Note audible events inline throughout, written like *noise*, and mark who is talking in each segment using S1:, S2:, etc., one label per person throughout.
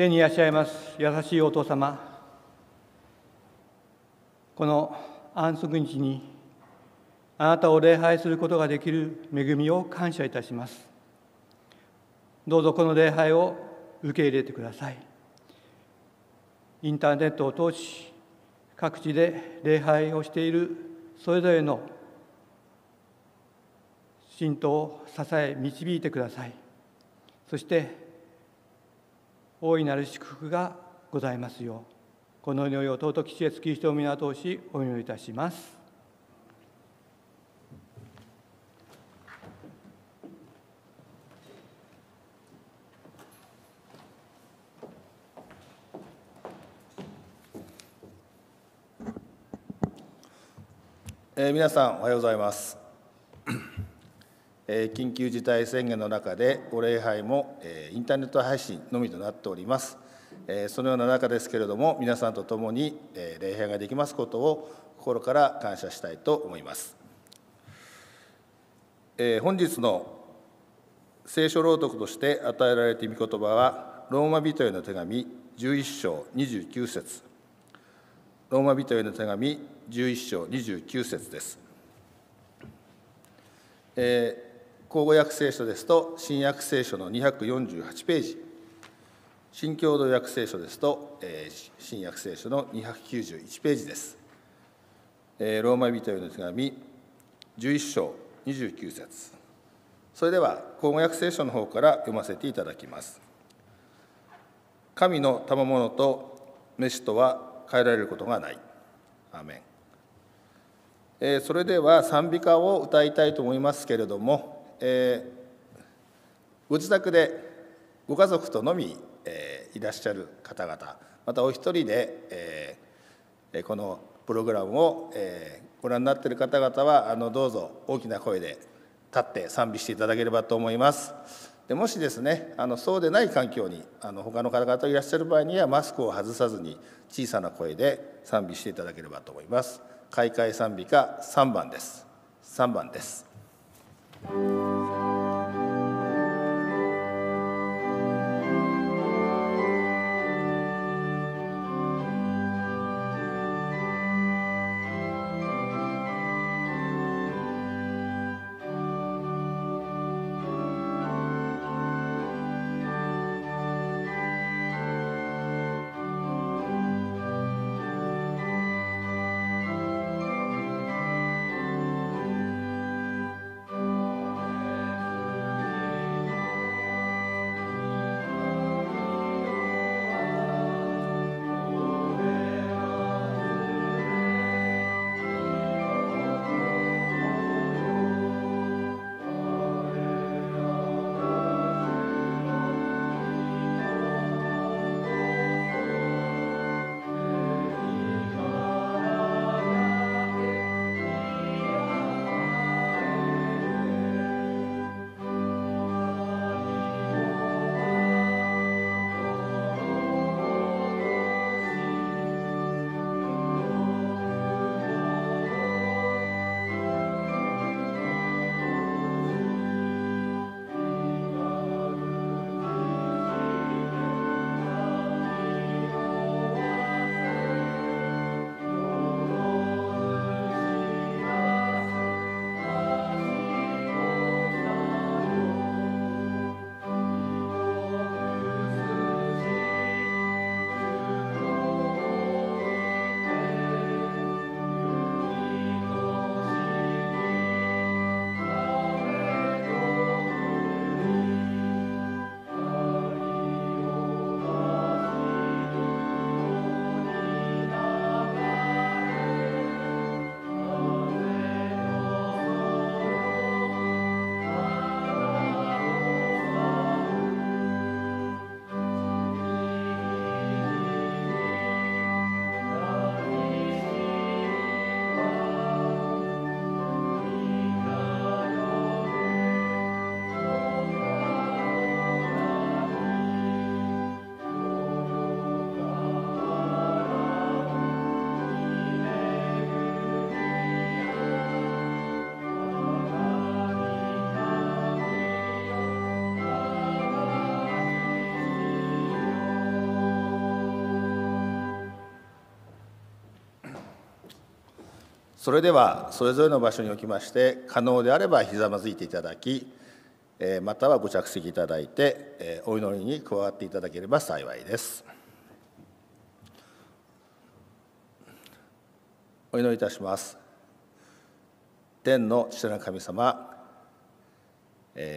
S1: 天にいらっしゃいます優しいお父様この安息日にあなたを礼拝することができる恵みを感謝いたしますどうぞこの礼拝を受け入れてくださいインターネットを通し各地で礼拝をしているそれぞれの信徒を支え導いてくださいそして大いなる祝福がございますようこの祈りを尊き主イエスキリスを皆通しお祈りいたします。
S2: え皆さんおはようございます緊急事態宣言の中で、お礼拝もインターネット配信のみとなっております。そのような中ですけれども、皆さんと共に礼拝ができますことを心から感謝したいと思います。本日の聖書朗読として与えられている御言葉は、ローマ人への手紙11章29節ローマ人への手紙11章29節です。えー口語訳聖書ですと、新約聖書の248ページ、新共同訳聖書ですと、えー、新約聖書の291ページです。えー、ローマ人への手紙、11章29節それでは、口語訳聖書の方から読ませていただきます。神の賜物と飯とは変えられることがない。アメン、えそれでは賛美歌を歌いたいと思いますけれども、えー、ご自宅でご家族とのみ、えー、いらっしゃる方々またお一人で、えー、このプログラムを、えー、ご覧になっている方々はあのどうぞ大きな声で立って賛美していただければと思います。でもしですねあのそうでない環境にあの他の方々がいらっしゃる場合にはマスクを外さずに小さな声で賛美していただければと思います。開会賛美歌3番です。3番です。Thank you. それではそれぞれの場所におきまして可能であればひざまずいていただきまたはご着席いただいてお祈りに加わっていただければ幸いですお祈りいたします天の父なる神様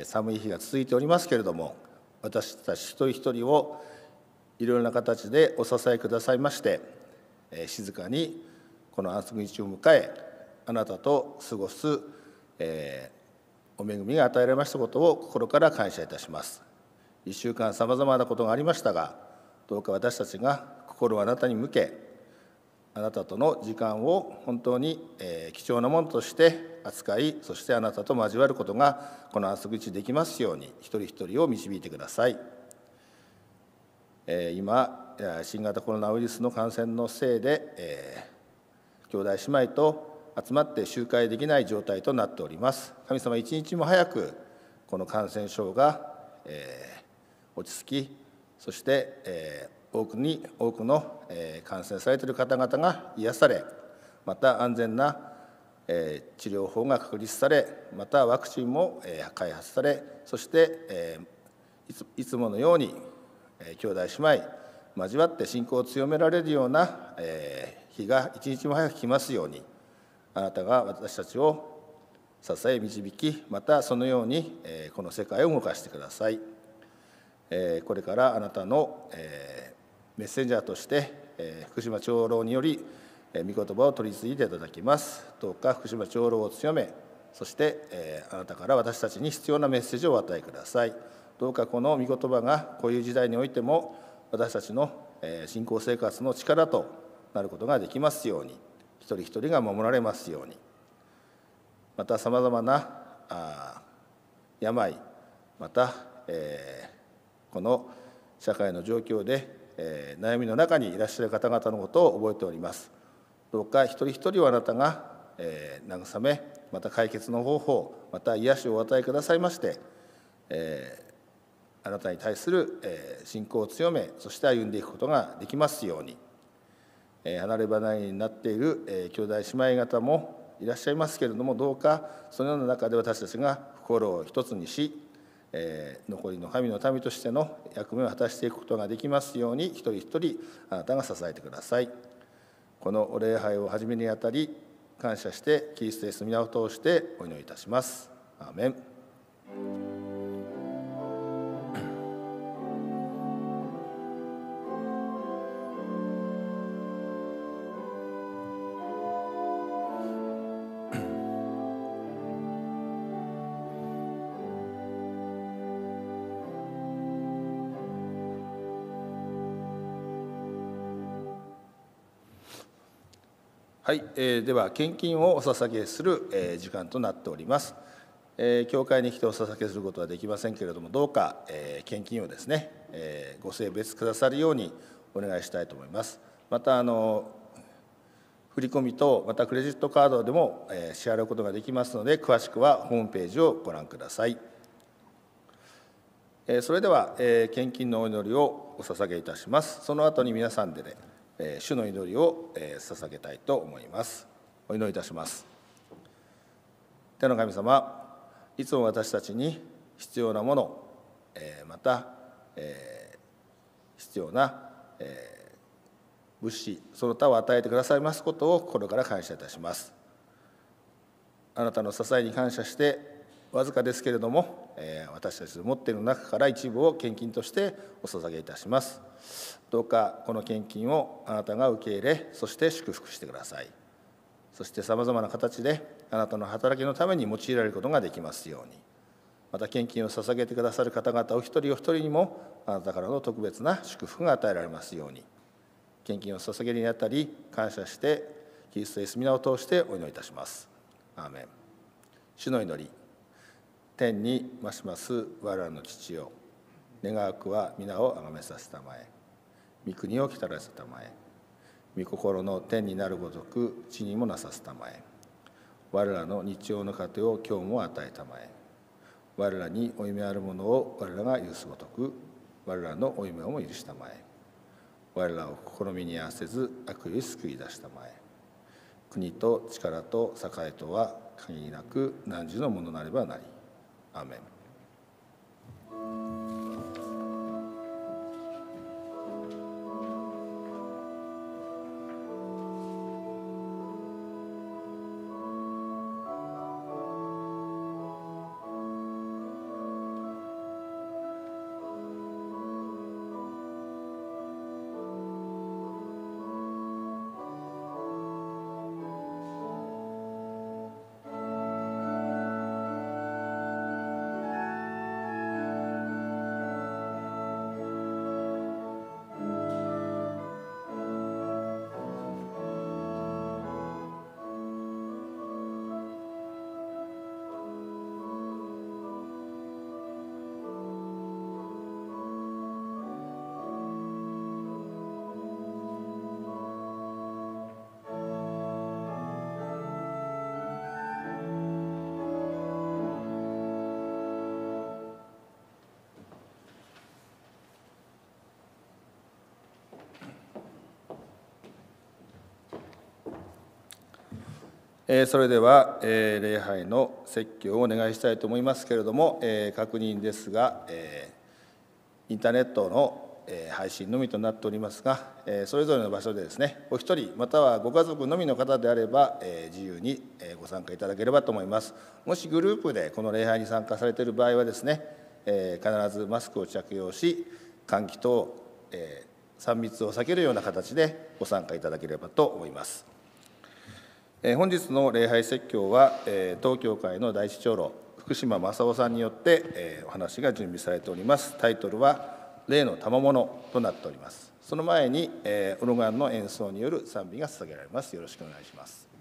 S2: 寒い日が続いておりますけれども私たち一人一人をいろいろな形でお支えくださいまして静かにこの安息日を迎えあなたと過ごす、えー、お恵みが与えられましたことを心から感謝いたします1週間さまざまなことがありましたがどうか私たちが心をあなたに向けあなたとの時間を本当に、えー、貴重なものとして扱いそしてあなたと交わることがこの安息日できますように一人一人を導いてください、えー、今新型コロナウイルスの感染のせいで、えー兄弟姉妹と集まって集会できない状態となっております神様一日も早くこの感染症が、えー、落ち着きそして、えー、多くに多くの、えー、感染されている方々が癒されまた安全な、えー、治療法が確立されまたワクチンも、えー、開発されそして、えー、いついつものように、えー、兄弟姉妹交わって信仰を強められるような、えー、日が一日も早く来ますようにあなたが私たちを支え導きまたそのようにこの世界を動かしてくださいこれからあなたのメッセンジャーとして福島長老により御言葉を取り次いでいただきますどうか福島長老を強めそしてあなたから私たちに必要なメッセージをお与えくださいどうかこの御言葉がこういう時代においても私たちの信仰生活の力となることができますように一人一人が守られますようにまたさまざまな病また、えー、この社会の状況で、えー、悩みの中にいらっしゃる方々のことを覚えておりますどうか一人一人をあなたが、えー、慰めまた解決の方法また癒しをお与えくださいまして、えー、あなたに対する信仰を強めそして歩んでいくことができますように離れ離れになっている兄弟姉妹方もいらっしゃいますけれどもどうかそのような中で私たちが心を一つにし残りの神の民としての役目を果たしていくことができますように一人一人あなたが支えてくださいこのお礼拝を始めにあたり感謝してキリストイエス皆を通してお祈りいたしますアーメンはい、えー、では献金をお捧げする、えー、時間となっております、えー、教会に来てお捧げすることはできませんけれどもどうか、えー、献金をですね、えー、ご性別くださるようにお願いしたいと思いますまたあの振込とまたクレジットカードでも、えー、支払うことができますので詳しくはホームページをご覧ください、えー、それでは、えー、献金のお祈りをお捧げいたしますその後に皆さんで、ねえ主の祈りを、え捧げたいと思いますお祈りいたします天の神様いつも私たちに必要なもの、えまた、え必要な、え物資その他を与えてくださいますことを心から感謝いたしますあなたの支えに感謝してわずかですけれども、え私たちの持っている中から一部を献金としてお捧げいたしますどうかこの献金をあなたが受け入れそして祝福してくださいそしてさまざまな形であなたの働きのために用いられることができますようにまた献金を捧げてくださる方々お一人お一人にもあなたからの特別な祝福が与えられますように献金を捧げるにあたり感謝してキリストイス皆を通してお祈りいたしますアーメン主の祈り天にまします我らの父よ願わくは皆をあがめさせたまえ御国を来たらせたまえ御心の天になるごとく地にもなさせたまえ我らの日曜の糧を今日も与えたまえ我らに負い目あるものを我らが許すごとく我らの負い目をも許したまえ我らを試みに合わせず悪意を救い出したまえ国と力と栄とは限りなく何時のものなればなりアメンえそれでは、え礼拝の説教をお願いしたいと思いますけれども、え確認ですが、えインターネットの、え配信のみとなっておりますが、えそれぞれの場所でですねお一人またはご家族のみの方であれば、え自由に、えご参加いただければと思いますもしグループでこの礼拝に参加されている場合はですね、え必ずマスクを着用し換気等、え3密を避けるような形でご参加いただければと思います。本日の礼拝説教は当教会の第一長老福島正夫さんによってお話が準備されておりますタイトルは「例の賜物となっておりますその前にオルガンの演奏による賛美が捧げられますよろしくお願いします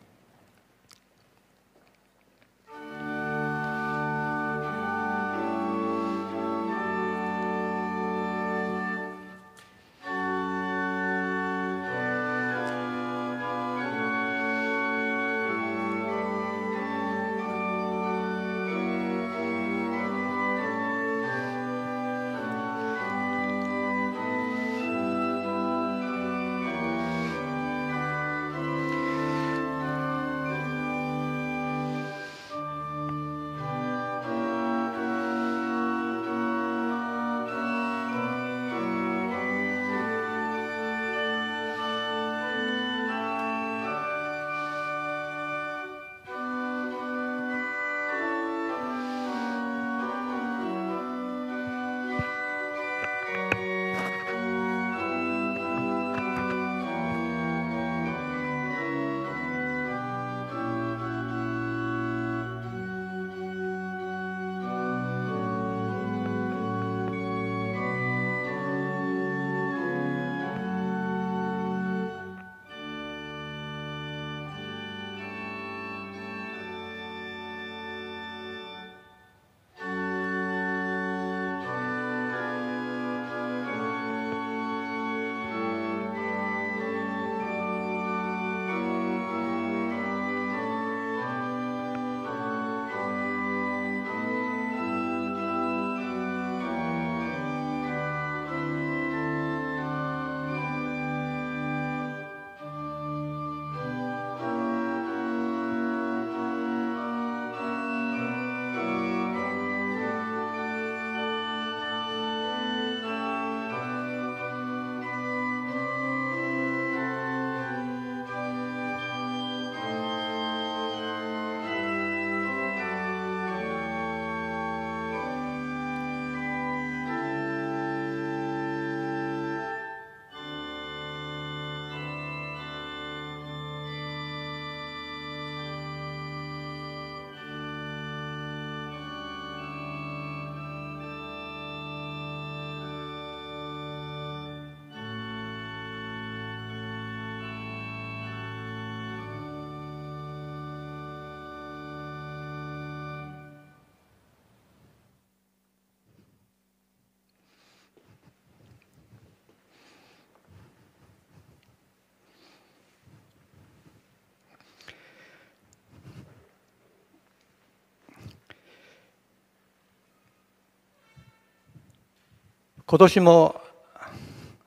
S1: 今年も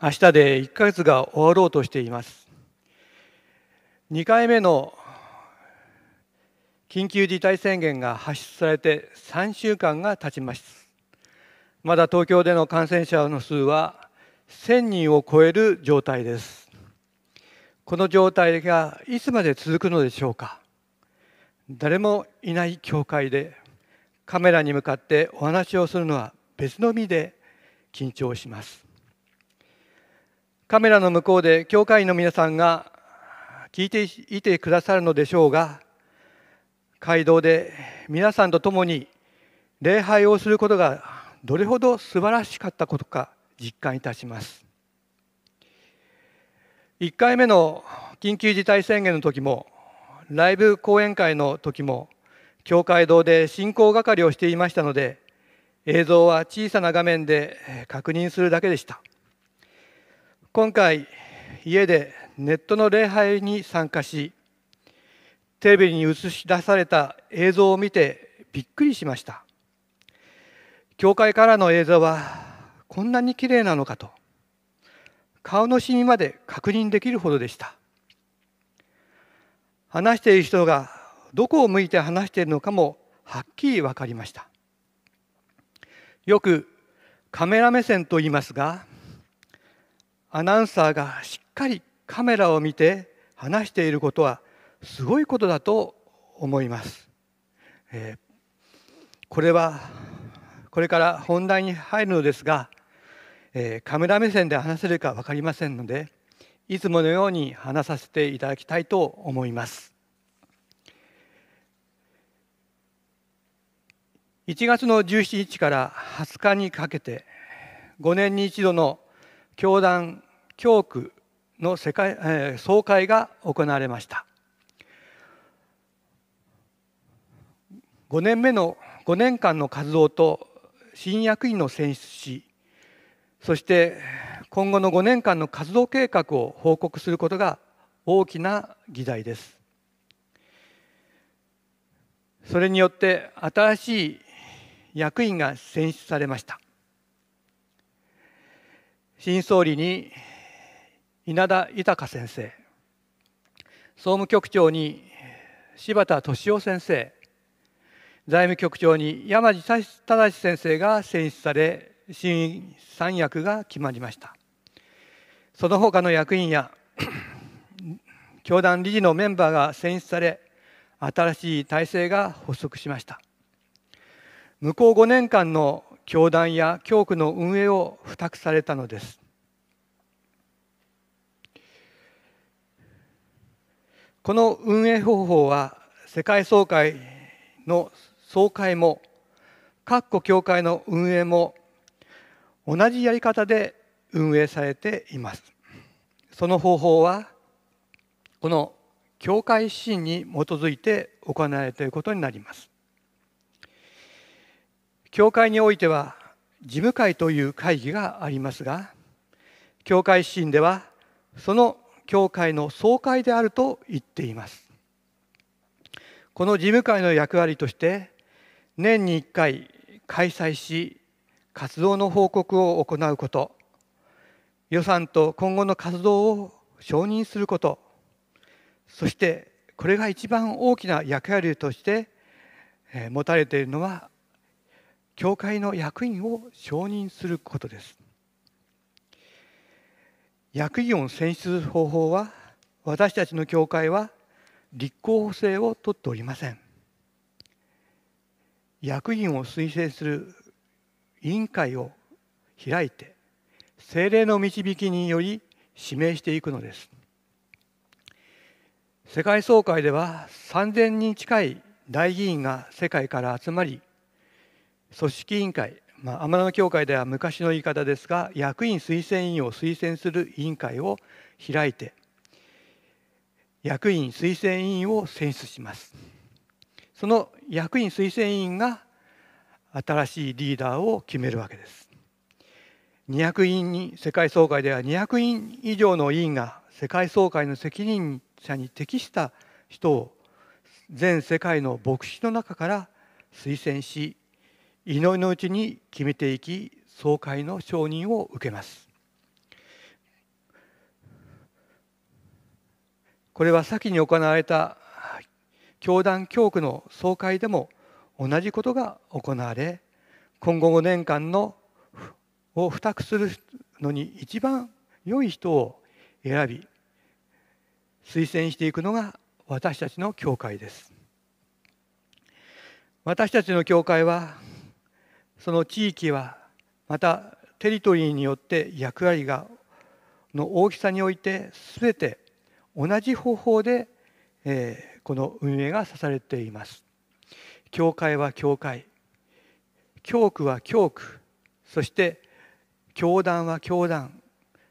S1: 明日で1ヶ月が終わろうとしています2回目の緊急事態宣言が発出されて3週間が経ちますまだ東京での感染者の数は1000人を超える状態ですこの状態がいつまで続くのでしょうか誰もいない教会でカメラに向かってお話をするのは別の身で緊張しますカメラの向こうで教会員の皆さんが聞いていてくださるのでしょうが街道で皆さんと共に礼拝をすることがどれほど素晴らしかったことか実感いたします1回目の緊急事態宣言の時もライブ講演会の時も教会堂で進行係をしていましたので映像は小さな画面で確認するだけでした今回家でネットの礼拝に参加しテレビに映し出された映像を見てびっくりしました教会からの映像はこんなに綺麗なのかと顔のシミまで確認できるほどでした話している人がどこを向いて話しているのかもはっきり分かりましたよくカメラ目線と言いますがアナウンサーがしっかりカメラを見て話していることはすごいことだと思います。えー、これはこれから本題に入るのですが、えー、カメラ目線で話せるか分かりませんのでいつものように話させていただきたいと思います。1月の17日から20日にかけて5年に一度の教団教区の世界、えー、総会が行われました5年目の5年間の活動と新役員の選出しそして今後の5年間の活動計画を報告することが大きな議題ですそれによって新しい役員が選出されました新総理に稲田豊先生総務局長に柴田敏夫先生財務局長に山地忠先生が選出され新三役が決まりましたその他の役員や教団理事のメンバーが選出され新しい体制が発足しました向こう5年間の教団や教区の運営を付託されたのですこの運営方法は世界総会の総会も各個教会の運営も同じやり方で運営されていますその方法はこの教会指針に基づいて行われていることになります教会においては事務会という会議がありますが教会指針ではその教会の総会であると言っていますこの事務会の役割として年に1回開催し活動の報告を行うこと予算と今後の活動を承認することそしてこれが一番大きな役割として持たれているのは教会の役員を承認することです役員を選出方法は私たちの教会は立候補制を取っておりません役員を推薦する委員会を開いて精霊の導きにより指名していくのです世界総会では3000人近い大議員が世界から集まり組織委員会、まあ、天野教会では昔の言い方ですが役員推薦委員を推薦する委員会を開いて役員推薦委員を選出しますその役員推薦委員が新しいリーダーを決めるわけです200員に世界総会では200員以上の委員が世界総会の責任者に適した人を全世界の牧師の中から推薦し祈りのうちに決めていき総会の承認を受けますこれは先に行われた教団教区の総会でも同じことが行われ今後5年間のを付託するのに一番良い人を選び推薦していくのが私たちの教会です私たちの教会はその地域はまたテリトリーによって役割がの大きさにおいて全て同じ方法で、えー、この運営がさされています。教会は教会教区は教区そして教団は教団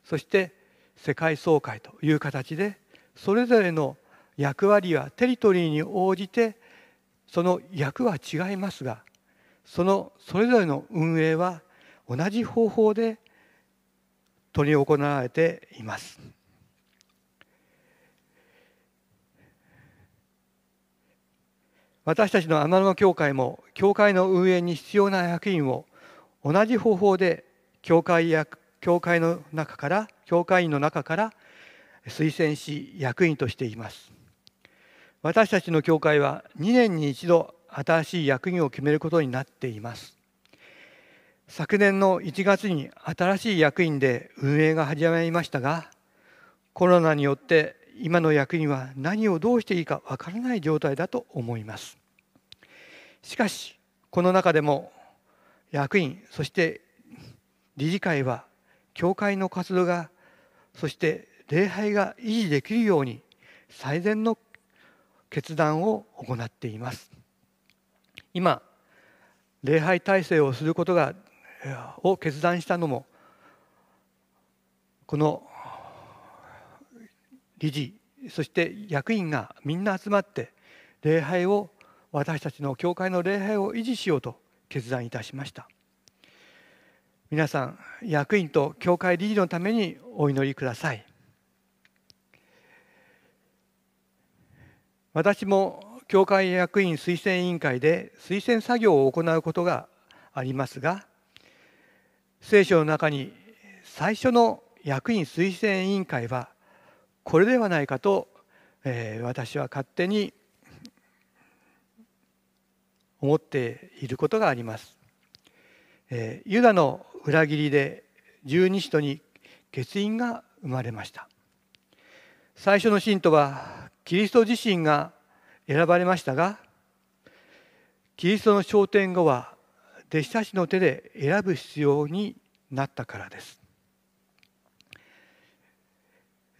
S1: そして世界総会という形でそれぞれの役割はテリトリーに応じてその役は違いますがそのそれぞれの運営は同じ方法で取り行われています。私たちの天野教会も教会の運営に必要な役員を同じ方法で教会や教会の中から教会員の中から推薦し役員としています私たちの教会は2年に一度新しい役員を決めることになっています昨年の1月に新しい役員で運営が始まりましたがコロナによって今の役員は何をどうしていいかわからない状態だと思いますしかしこの中でも役員そして理事会は教会の活動がそして礼拝が維持できるように最善の決断を行っています今礼拝体制をすることがを決断したのもこの理事そして役員がみんな集まって礼拝を私たちの教会の礼拝を維持しようと決断いたしました皆さん役員と教会理事のためにお祈りください私も教会役員推薦委員会で推薦作業を行うことがありますが聖書の中に最初の役員推薦委員会はこれではないかと、えー、私は勝手に思っていることがあります。えー、ユダの裏切りで十二使徒に欠員が生まれました。最初の信徒はキリスト自身が選ばれましたがキリストの昇天後は弟子たちの手で選ぶ必要になったからです。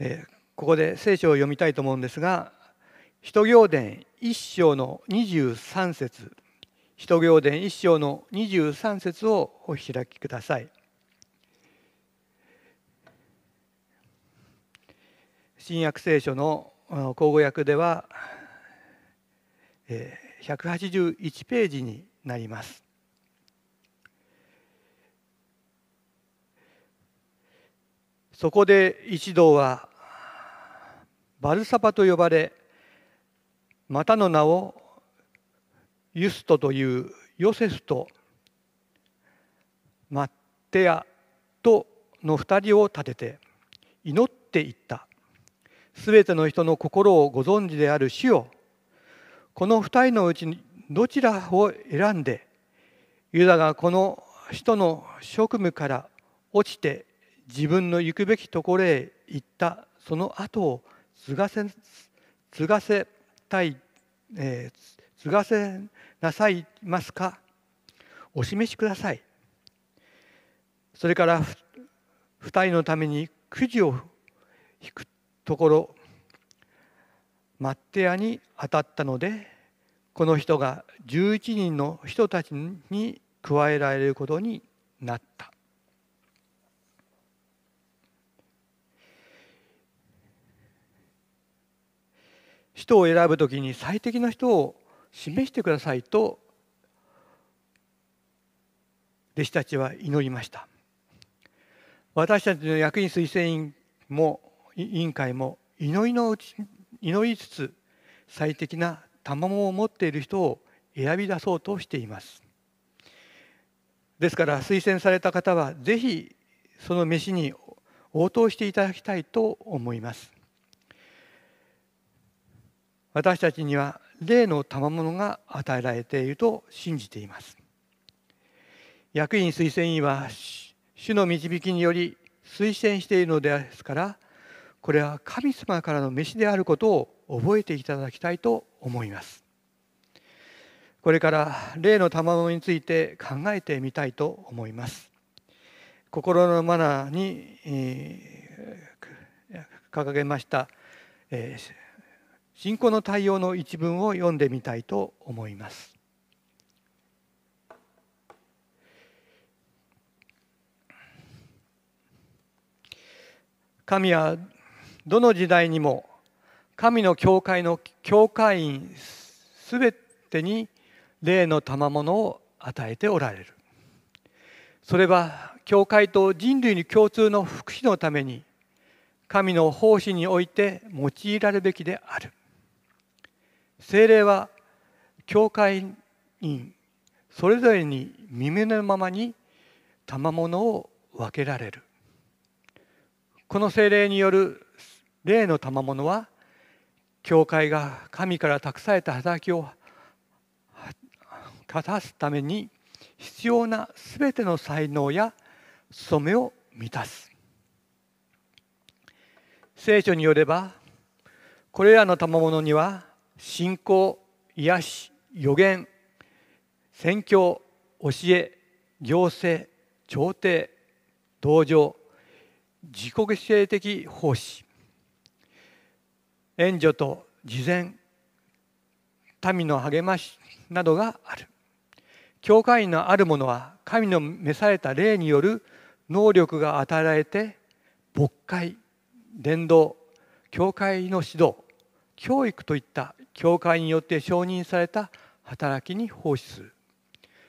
S1: えここで聖書を読みたいと思うんですが「一行伝一章の23節一行伝一章の23節をお開きください。新約聖書の口語訳では181ページになります。そこで一同はバルサパと呼ばれまたの名をユストというヨセフとマッテアとの2人を立てて祈っていったすべての人の心をご存知である主よこの2人のうちにどちらを選んでユダがこの人の職務から落ちて自分の行くべきところへ行ったその後を継がせ継がせたい、えー、継がせなさいますかお示しくださいそれから2人のためにくじを引くところマッテアに当たったのでこの人が11人の人たちに加えられることになった。人を選ぶときに最適な人を示してくださいと弟子たちは祈りました私たちの役員推薦委員も委員会も祈りのうち祈りつつ最適な賜物を持っている人を選び出そうとしていますですから推薦された方は是非その飯に応答していただきたいと思います私たちには霊の賜物が与えられていると信じています役員推薦員は主の導きにより推薦しているのですからこれは神様からの召しであることを覚えていただきたいと思いますこれから例の賜物について考えてみたいと思います心のマナーに、えー、掲げました、えー、信仰の対応の一文を読んでみたいと思います神はどの時代にも神の教会の教会員すべてに霊の賜物を与えておられるそれは教会と人類に共通の福祉のために神の奉仕において用いられるべきである精霊は教会員それぞれに耳のままに賜物を分けられるこの精霊による霊の賜物は教会が神から託された働きを果たすために必要なすべての才能や務めを満たす聖書によればこれらの賜物には信仰癒し予言宣教教え行政朝廷同情自己犠牲的奉仕援助と慈善民の励ましなどがある教会員のある者は神の召された霊による能力が与えられて牧会伝道教会の指導教育といった教会によって承認された働きに奉仕する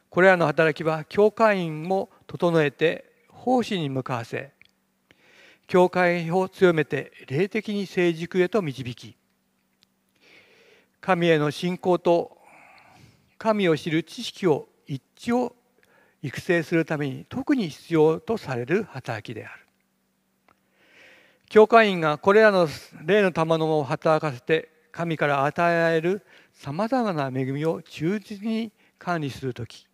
S1: これらの働きは教会員も整えて奉仕に向かわせ教会を強めて霊的に成熟へと導き神への信仰と神を知る知識を一致を育成するために特に必要とされる働きである教会員がこれらの霊の賜物を働かせて神から与えられるさまざまな恵みを忠実に管理する時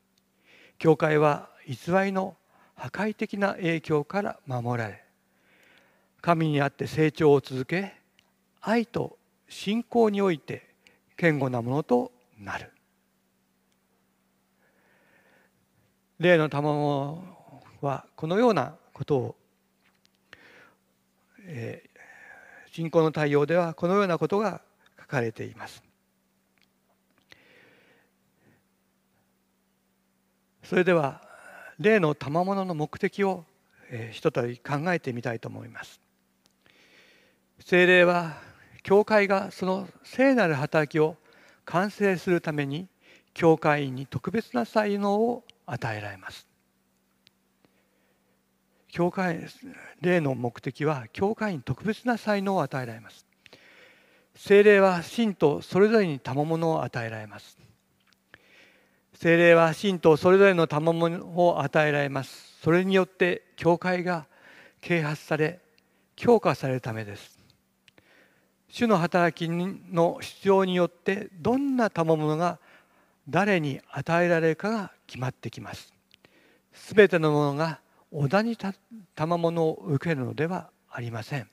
S1: 教会は偽りの破壊的な影響から守られ神にあって成長を続け愛と信仰において堅固なものとなる例の賜物はこのようなことを、えー、信仰の対応ではこのようなことが書かれています。それでは例の賜物の目的を、えー、ひとたび考えてみたいと思います。聖霊は教会がその聖なる働きを完成するために教会員に特別な才能を与えられます教会霊の目的は教会に特別な才能を与えられます聖霊は信徒それぞれに賜物を与えられます聖霊は信徒それぞれの賜物を与えられますそれによって教会が啓発され強化されるためです主の働きの必要によってどんな賜物が誰に与えられるかが決まってきます。すべてのものが織同じ賜物を受けるのではありません。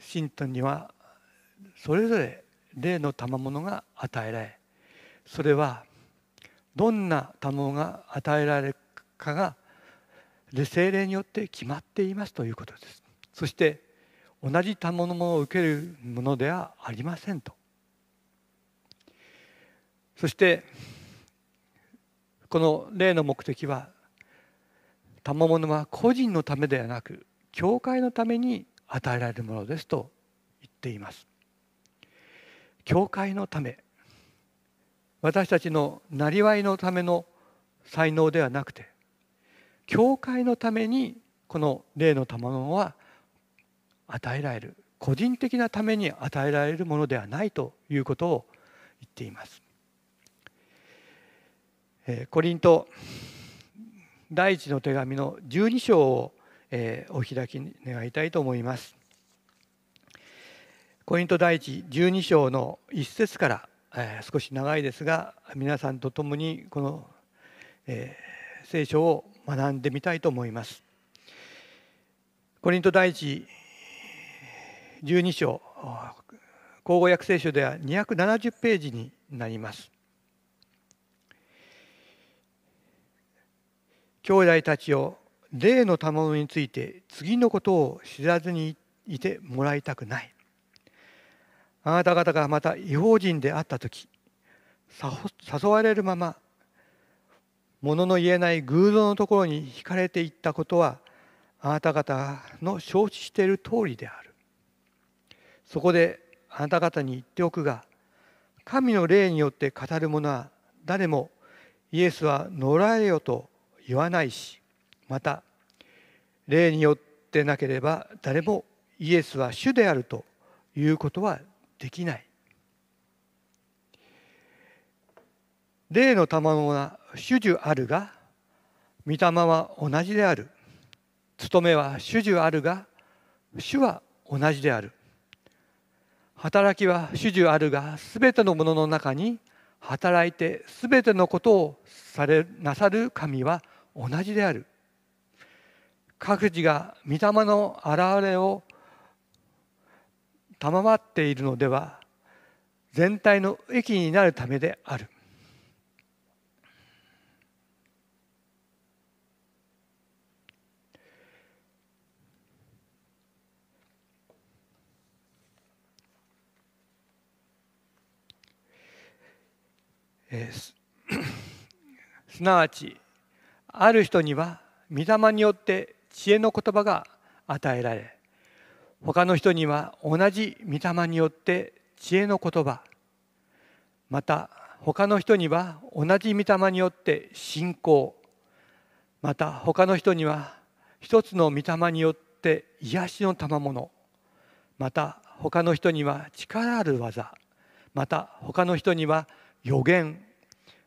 S1: 信徒にはそれぞれ例の賜物が与えられそれはどんな賜物が与えられるかが精霊によって決まっていますということですそして同じ賜物を受けるものではありませんとそしてこの例の目的は賜物は個人のためではなく教会のために与えられるものですと言っています教会のため私たちのなりわいのための才能ではなくて教会のためにこの例の賜物は与えられる個人的なために与えられるものではないということを言っています。えコリント第一の手紙の12章をえお開き願いたいと思います。コリント第一12章の一節からえ少し長いですが皆さんと共にこのえ聖書を学んでみたいと思います。コリント第一十二章口語訳聖書では二百七十ページになります。兄弟たちを例の賜物について次のことを知らずにいてもらいたくない。あなた方がまた違法人であった時誘われるまま物の言えない偶像のところに惹かれていったことはあなた方の承知している通りであるそこであなた方に言っておくが神の霊によって語る者は誰もイエスは乗らえよと言わないしまた霊によってなければ誰もイエスは主であるということはできない霊の賜物は主樹あるが御霊は同じである務めは主樹あるが主は同じである働きは主樹あるがすべてのものの中に働いてすべてのことをされなさる神は同じである各自が御霊の現れを賜っているのでは全体の益になるためであるえー、す *coughs* なわちある人には御霊によって知恵の言葉が与えられ他の人には同じ御霊によって知恵の言葉また他の人には同じ御霊によって信仰また他の人には一つの御霊によって癒しの賜物また他の人には力ある技また他の人には予言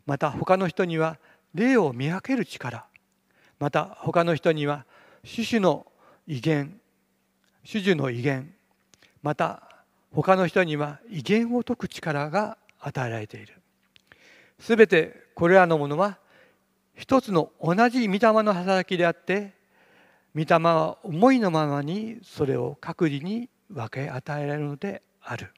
S1: また他の人には霊を見分ける力また他の人には種々の威厳種々の威厳また他の人には威厳を解く力が与えられているすべてこれらのものは一つの同じ御霊の働きであって御霊は思いのままにそれを各自に分け与えられるのである。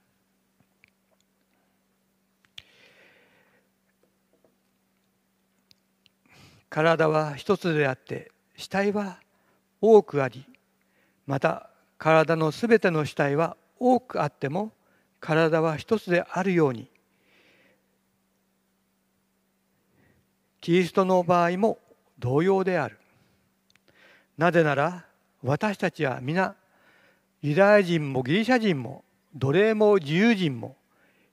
S1: 体は一つであって死体は多くありまた体のすべての死体は多くあっても体は一つであるようにキリストの場合も同様であるなぜなら私たちは皆ユダヤ人もギリシャ人も奴隷も自由人も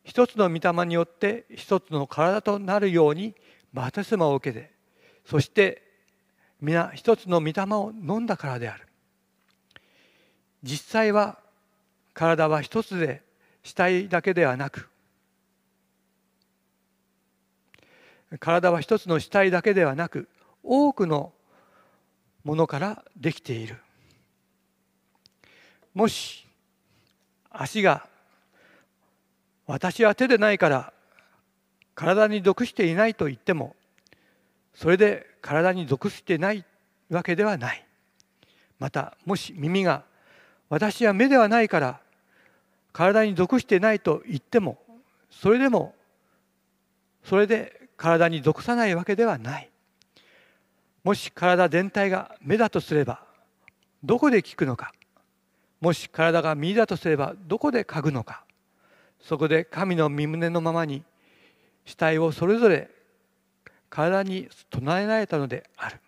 S1: 一つの御霊によって一つの体となるようにバテスマを受けてそして皆一つの御霊を飲んだからである実際は体は一つで死体だけではなく体は一つの死体だけではなく多くのものからできているもし足が私は手でないから体に属していないと言ってもそれで体に属してないわけではないまたもし耳が私は目ではないから体に属してないと言ってもそれでもそれで体に属さないわけではないもし体全体が目だとすればどこで聞くのかもし体が耳だとすればどこで嗅ぐのかそこで神の身胸のままに死体をそれぞれ体に唱えられたのである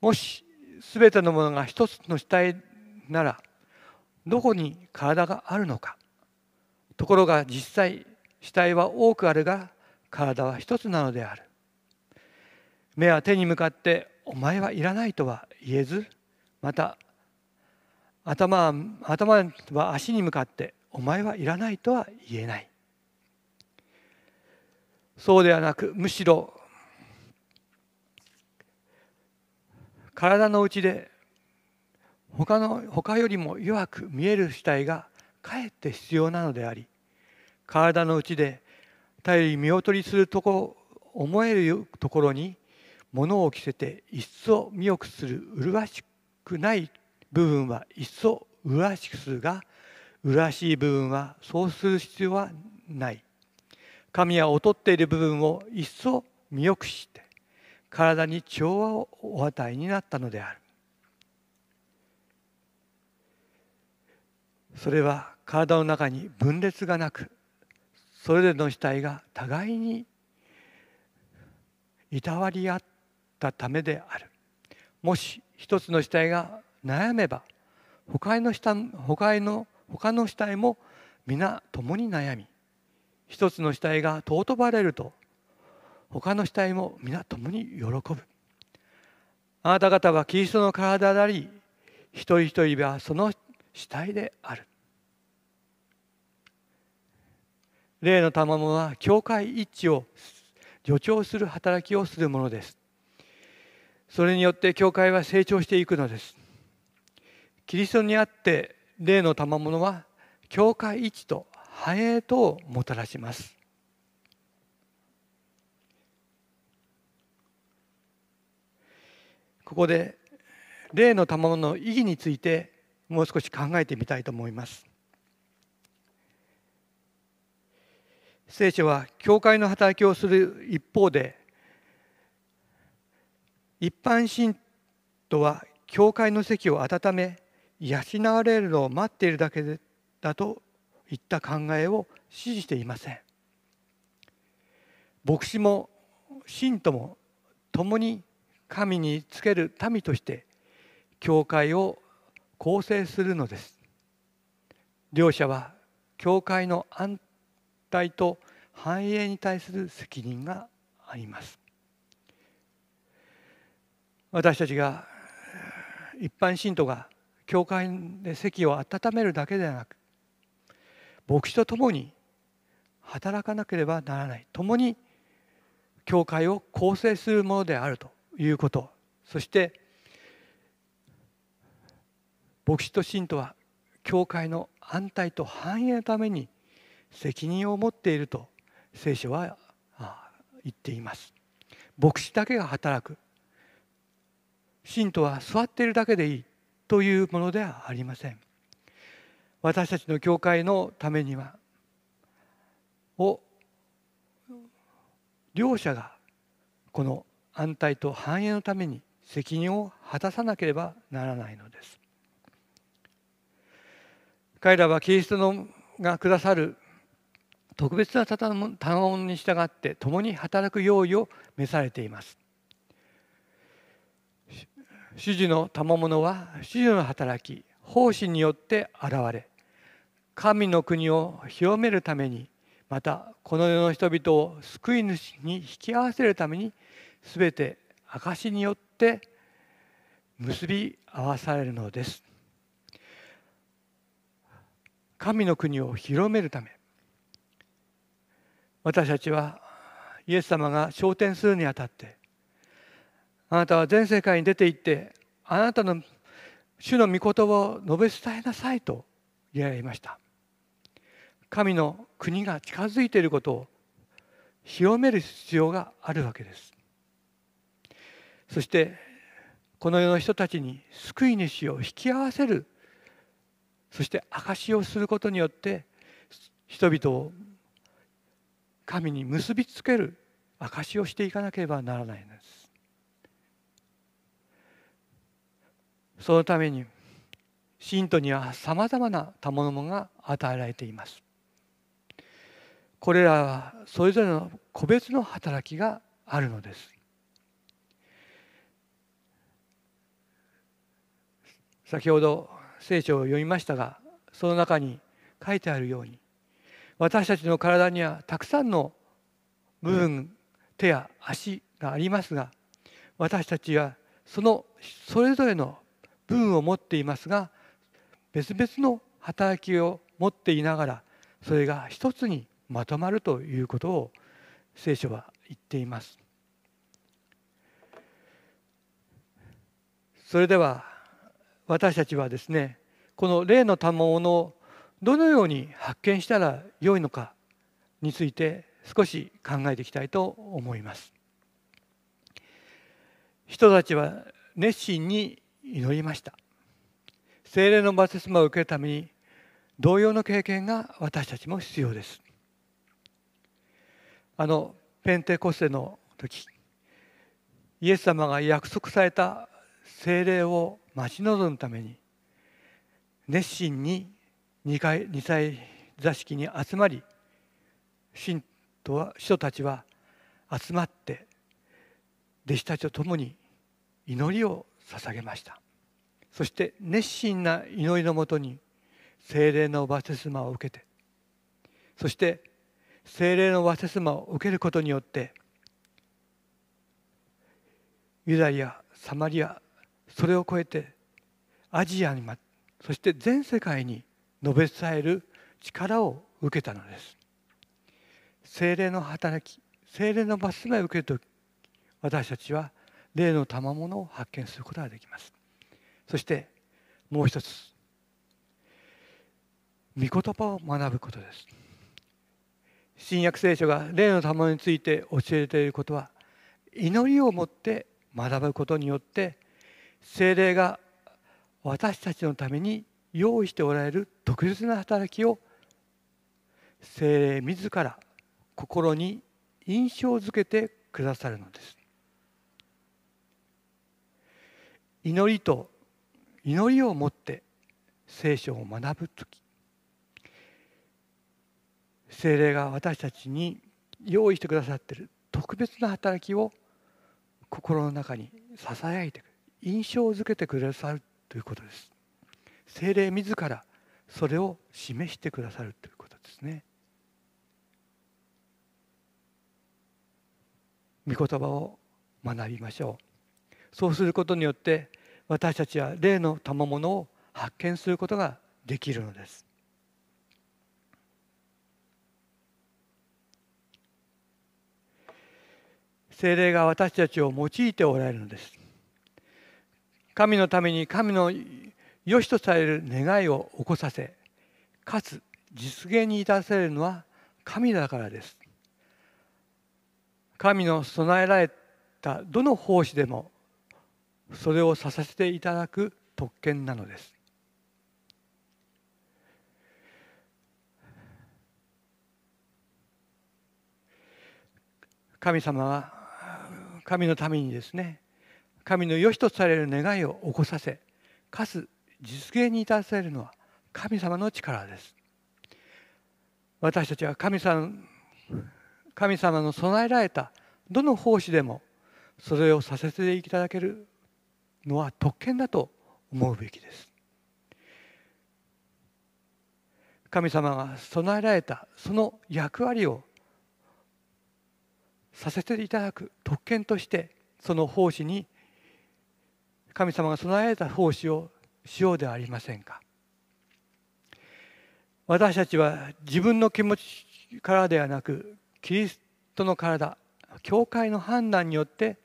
S1: もしすべてのものが一つの主体ならどこに体があるのかところが実際死体は多くあるが体は一つなのである目は手に向かって「お前はいらない」とは言えずまた頭は頭は足に向かってお前はいらないとは言えないそうではなくむしろ体のうちで他の他よりも弱く見える主体がかえって必要なのであり体のうちで頼り見劣りするとこ思えるところに物を着せて一層見よくする麗しくない部分は一層麗しくするが麗しい部分はそうする必要はない神は劣っている部分を一層見よくして体に調和をお与えになったのであるそれは体の中に分裂がなくそれぞれの死体が互いにいたわり合ったためであるもし一つの死体が悩めば他の他の他の死体も皆共に悩み一つの死体が尊ばれると他の死体も皆共に喜ぶあなた方はキリストの体であり一人一人はその死体である例の賜物は教会一致を助長する働きをするものですそれによって教会は成長していくのですキリストにあって例の賜物は教会一と繁栄とをもたらしますここで例の賜物の意義についてもう少し考えてみたいと思います聖書は教会の働きをする一方で一般信徒は教会の席を温め養われるのを待っているだけだといった考えを支持していません牧師も信徒も共に神につける民として教会を構成するのです両者は教会の安泰と繁栄に対する責任があります私たちが一般信徒が教会で席を温めるだけではなく牧師と共に働かなければならない共に教会を構成するものであるということそして牧師と信徒は教会の安泰と繁栄のために責任を持っていると聖書は言っています牧師だけが働く信徒は座っているだけでいいというものではありません私たちの教会のためにはを両者がこの安泰と繁栄のために責任を果たさなければならないのです彼らはキリストのがくださる特別な賜物に従って共に働く用意を召されています主事の賜物は主事の働き奉仕によって現れ神の国を広めるためにまたこの世の人々を救い主に引き合わせるために全て証しによって結び合わされるのです。神の国を広めるため私たちはイエス様が昇天するにあたってあなたは全世界に出て行ってあなたの主の御言葉を述べ伝えなさいと言われました神の国が近づいていることを広める必要があるわけですそしてこの世の人たちに救い主を引き合わせるそして証しをすることによって人々を神に結びつける証しをしていかなければならないんですそのために信徒にはさまざまな賜物が与えられていますこれらはそれぞれの個別の働きがあるのです先ほど聖書を読みましたがその中に書いてあるように私たちの体にはたくさんの部分、手や足がありますが私たちはそのそれぞれの分を持っていますが別々の働きを持っていながらそれが一つにまとまるということを聖書は言っています。それでは私たちはですねこの例の賜物をどのように発見したらよいのかについて少し考えていきたいと思います。人たちは熱心に祈りました精霊のバテスマを受けるために同様の経験が私たちも必要ですあのペンテコステの時イエス様が約束された精霊を待ち望むために熱心に2階二歳座敷に集まり信徒は人たちは集まって弟子たちと共に祈りを捧げましたそして熱心な祈りのもとに精霊のバテスマを受けてそして精霊のバテスマを受けることによってユダヤサマリアそれを超えてアジアにそして全世界に述べ伝える力を受けたのです精霊の働き精霊の罰スを受けると私たちは霊の賜物を発見することができますそしてもう一つ御言葉を学ぶことです新約聖書が例の賜物について教えていることは祈りをもって学ぶことによって精霊が私たちのために用意しておられる特別な働きを精霊自ら心に印象づけてくださるのです祈りと祈りを持って聖書を学ぶ時精霊が私たちに用意してくださっている特別な働きを心の中にささやいてくる印象づけてくださるということです精霊自らそれを示してくださるということですね御言葉を学びましょうそうすることによって私たちは霊の賜物を発見することができるのです。精霊が私たちを用いておられるのです。神のために神の良しとされる願いを起こさせかつ実現に至らせるのは神だからです。神の備えられたどの奉仕でもそれをさせていただく特権なのです神様は神のためにですね神の良しとされる願いを起こさせかつ実現に至らせるのは神様の力です私たちは神様神様の備えられたどの奉仕でもそれをさせていただけるのは特権だと思うべきです神様が備えられたその役割をさせていただく特権としてその奉仕に神様が備えられた奉仕をしようではありませんか私たちは自分の気持ちからではなくキリストの体教会の判断によって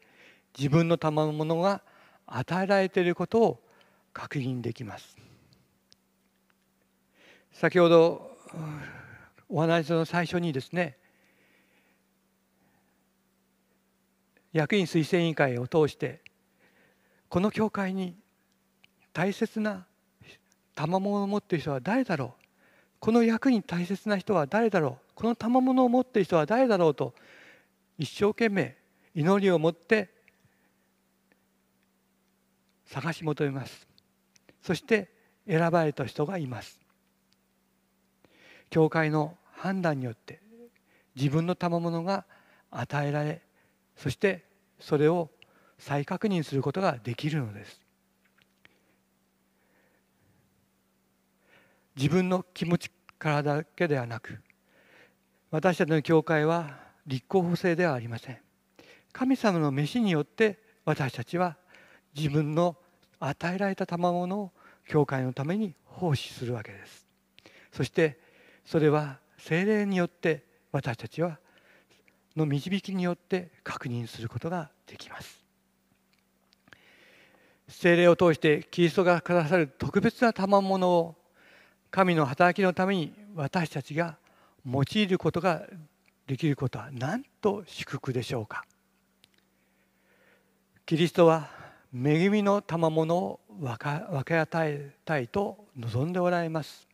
S1: 自分の賜物が与えられていることを確認できます先ほどお話の最初にですね役員推薦委員会を通してこの教会に大切な賜物を持っている人は誰だろうこの役に大切な人は誰だろうこの賜物を持っている人は誰だろうと一生懸命祈りを持って探し求めますそして選ばれた人がいます教会の判断によって自分の賜物が与えられそしてそれを再確認することができるのです自分の気持ちからだけではなく私たちの教会は立候補制ではありません神様の召しによって私たちは自分の与えられた賜物を教会のために奉仕するわけですそしてそれは精霊によって私たちはの導きによって確認することができます精霊を通してキリストが下さる特別な賜物を神の働きのために私たちが用いることができることはなんと祝福でしょうかキリストは恵みの賜物を分け与えたいと望んでおられます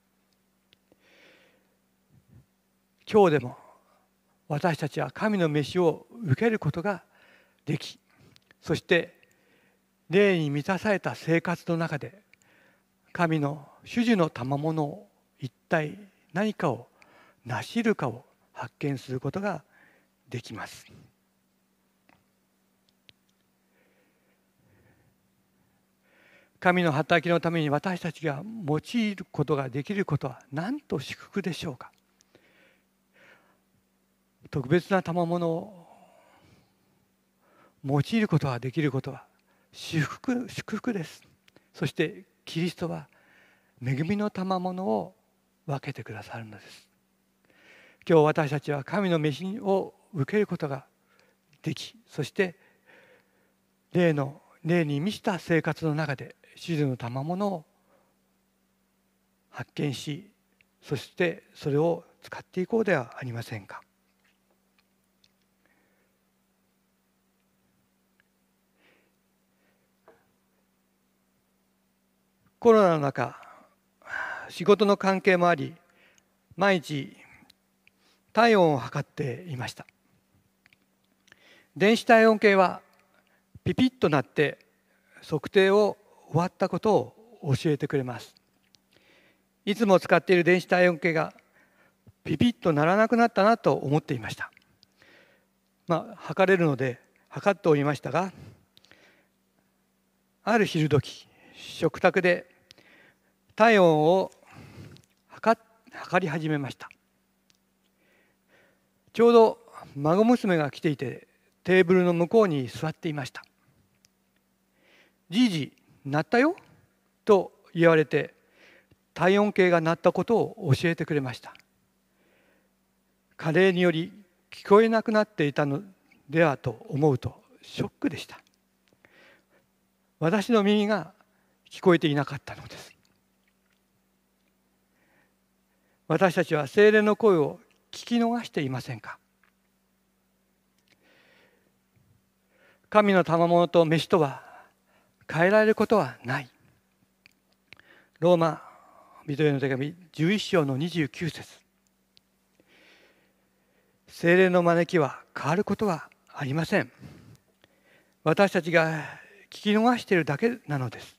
S1: 今日でも私たちは神の召しを受けることができそして霊に満たされた生活の中で神の主樹の賜物を一体何かを成しるかを発見することができます。神の働きのために私たちが用いることができることはなんと祝福でしょうか特別な賜物を用いることができることは祝福祝福ですそしてキリストは恵みの賜物を分けてくださるのです今日私たちは神の召しを受けることができそして霊の霊に満ちた生活の中で静の賜物を発見しそしてそれを使っていこうではありませんかコロナの中仕事の関係もあり毎日体温を測っていました電子体温計はピピッとなって測定を終わったことを教えてくれますいつも使っている電子体温計がピピッとならなくなったなと思っていましたまあ測れるので測っておりましたがある昼時食卓で体温を測り始めましたちょうど孫娘が来ていてテーブルの向こうに座っていましたじいじ鳴ったよと言われて体温計が鳴ったことを教えてくれました加齢により聞こえなくなっていたのではと思うとショックでした私の耳が聞こえていなかったのです私たちは精霊の声を聞き逃していませんか神の賜物と飯とは変えられることはないローマ緑の手紙11章の29節精霊の招きは変わることはありません私たちが聞き逃しているだけなのです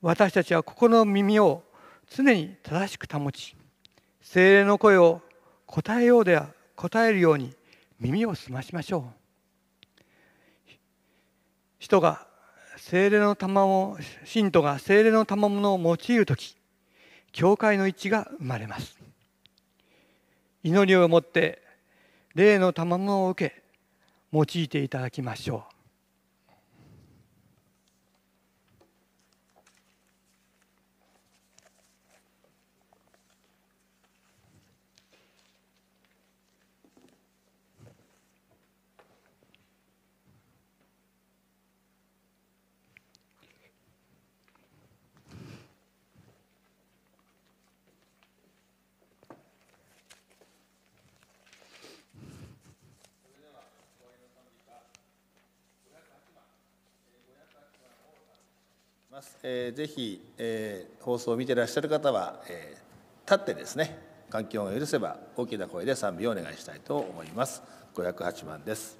S1: 私たちは心の耳を常に正しく保ち精霊の声を答えようでは答えるように耳を澄ましましょう人が精霊の賜物信徒が精霊の賜物を用いる時教会の位置が生まれます祈りをもって霊の賜物を受け用いていただきましょう
S2: ます、えー、ぜひ、えー、放送を見てらっしゃる方は、えー、立ってですね環境が許せば大きな声で賛美をお願いしたいと思います508番です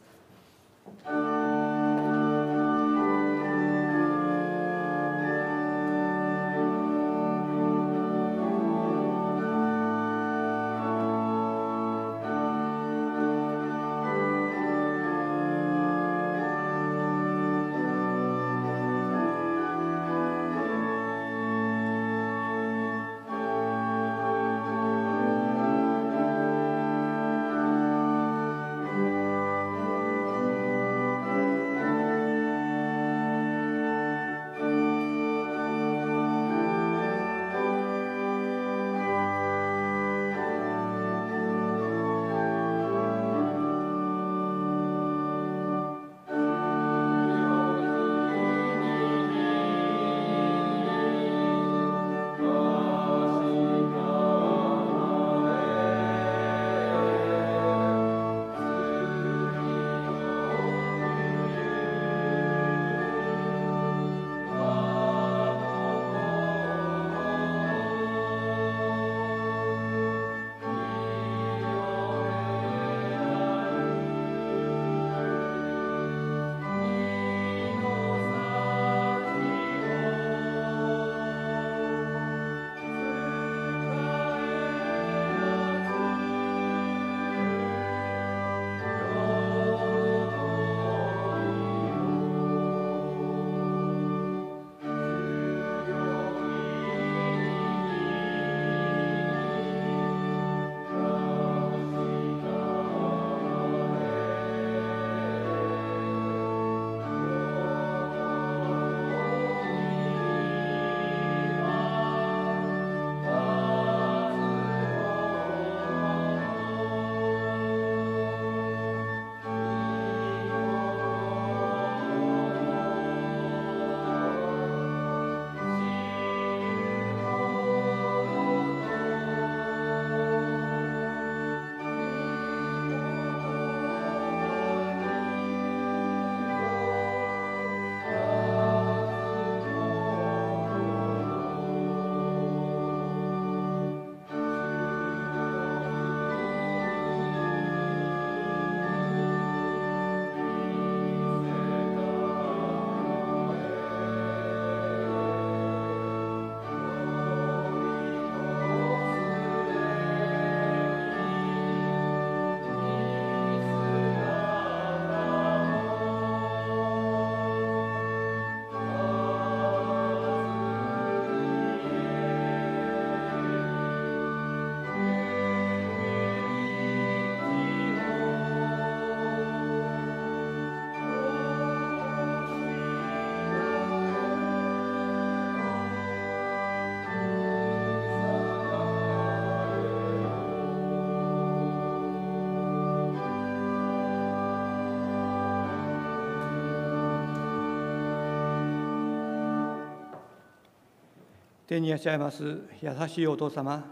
S1: 天にいらっしゃいます優しいお父様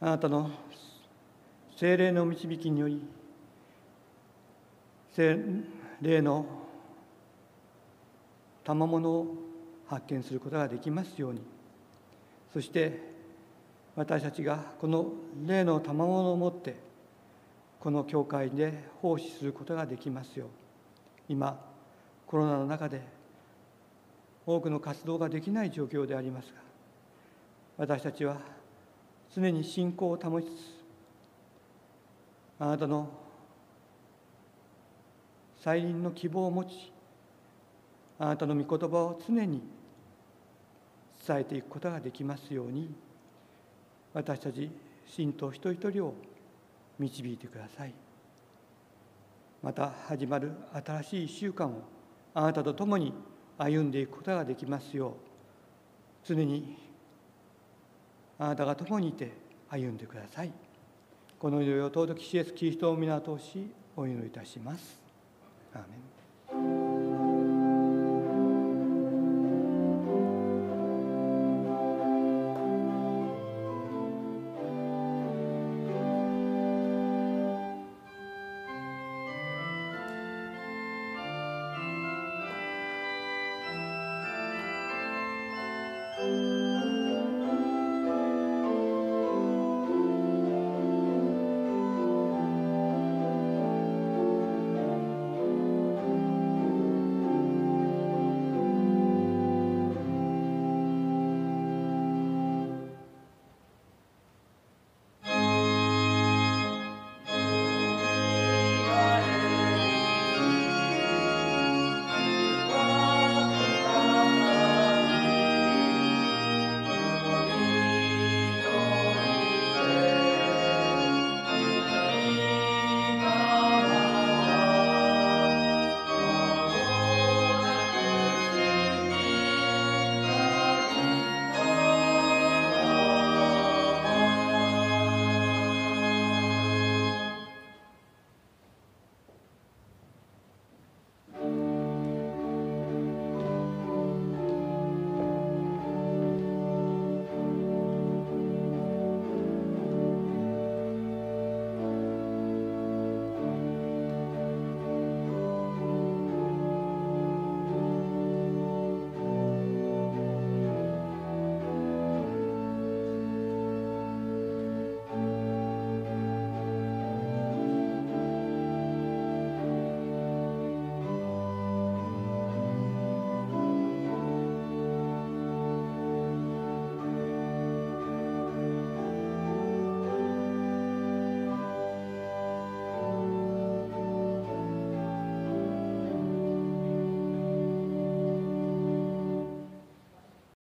S1: あなたの精霊の導きにより精霊の賜物を発見することができますようにそして私たちがこの霊の賜物を持ってこの教会で奉仕することができますよう今コロナの中で多くの活動ができない状況でありますが私たちは常に信仰を保ちつつあなたの再臨の希望を持ちあなたの御言葉を常に伝えていくことができますように私たち信徒一人一人を導いてくださいまた始まる新しい1週間をあなたと共に歩んでいくことができますよう常にあなたが共にいて歩んでくださいこの祈りを尊きシエスキリストを皆を通しお祈りいたしますアーメン
S2: Thank you.